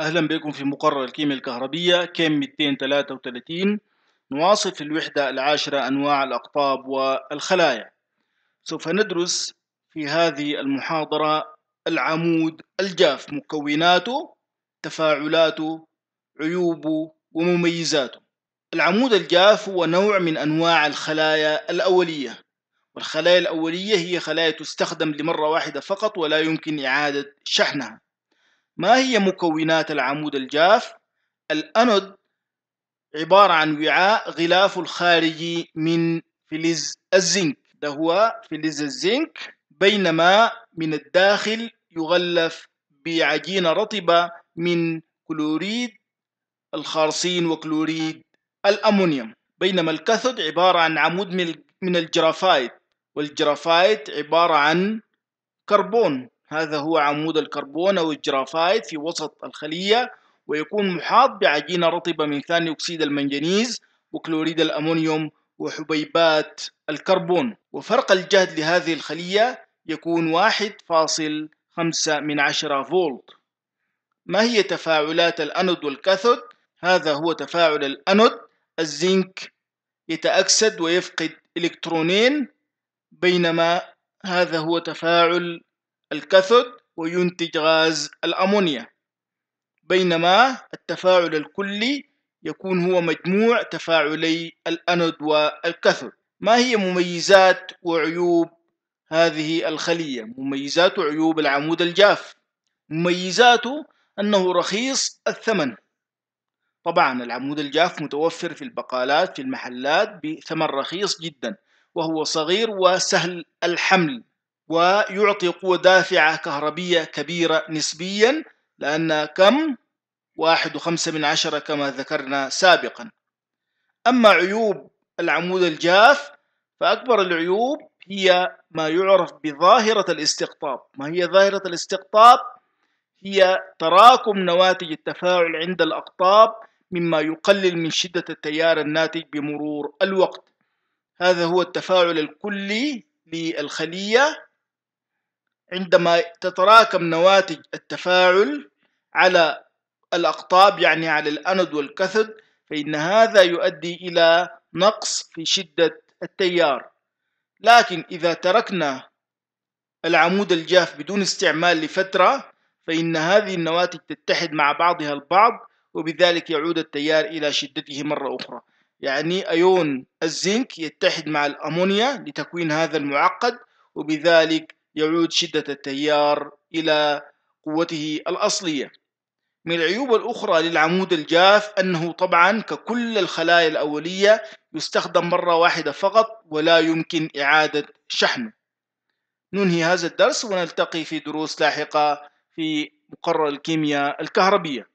أهلا بكم في مقرر الكيمياء الكهربية كيم 233 نواصل في الوحدة العاشرة أنواع الأقطاب والخلايا سوف ندرس في هذه المحاضرة العمود الجاف مكوناته تفاعلاته عيوبه ومميزاته العمود الجاف هو نوع من أنواع الخلايا الأولية والخلايا الأولية هي خلايا تستخدم لمرة واحدة فقط ولا يمكن إعادة شحنها ما هي مكونات العمود الجاف؟ الأنود عبارة عن وعاء غلافه الخارجي من فلز الزنك ده هو فلز الزنك بينما من الداخل يغلف بعجينة رطبة من كلوريد الخارصين وكلوريد الأمونيوم بينما الكاثود عبارة عن عمود من الجرافايت والجرافايت عبارة عن كربون هذا هو عمود الكربون أو الجرافايت في وسط الخلية ويكون محاط بعجينة رطبة من ثاني أكسيد المنجنيز وكلوريد الأمونيوم وحبيبات الكربون وفرق الجهد لهذه الخلية يكون 1.5 من 10 فولت ما هي تفاعلات الأنود والكاثود؟ هذا هو تفاعل الأنود الزنك يتأكسد ويفقد إلكترونين بينما هذا هو تفاعل الكاثود وينتج غاز الأمونيا بينما التفاعل الكلي يكون هو مجموع تفاعلي الأنود والكاثود ما هي مميزات وعيوب هذه الخلية مميزات وعيوب العمود الجاف مميزاته أنه رخيص الثمن طبعا العمود الجاف متوفر في البقالات في المحلات بثمن رخيص جدا وهو صغير وسهل الحمل ويعطي قوة دافعة كهربية كبيرة نسبيا لأن كم واحد وخمسة من عشرة كما ذكرنا سابقا أما عيوب العمود الجاف فأكبر العيوب هي ما يعرف بظاهرة الاستقطاب ما هي ظاهرة الاستقطاب؟ هي تراكم نواتج التفاعل عند الأقطاب مما يقلل من شدة التيار الناتج بمرور الوقت هذا هو التفاعل الكلي للخلية عندما تتراكم نواتج التفاعل على الأقطاب يعني على الأنود والكاثود فإن هذا يؤدي إلى نقص في شدة التيار لكن إذا تركنا العمود الجاف بدون استعمال لفترة فإن هذه النواتج تتحد مع بعضها البعض وبذلك يعود التيار إلى شدته مرة أخرى يعني أيون الزنك يتحد مع الأمونيا لتكوين هذا المعقد وبذلك يعود شدة التيار إلى قوته الأصلية من العيوب الأخرى للعمود الجاف أنه طبعا ككل الخلايا الأولية يستخدم مرة واحدة فقط ولا يمكن إعادة شحنه ننهي هذا الدرس ونلتقي في دروس لاحقة في مقرر الكيمياء الكهربية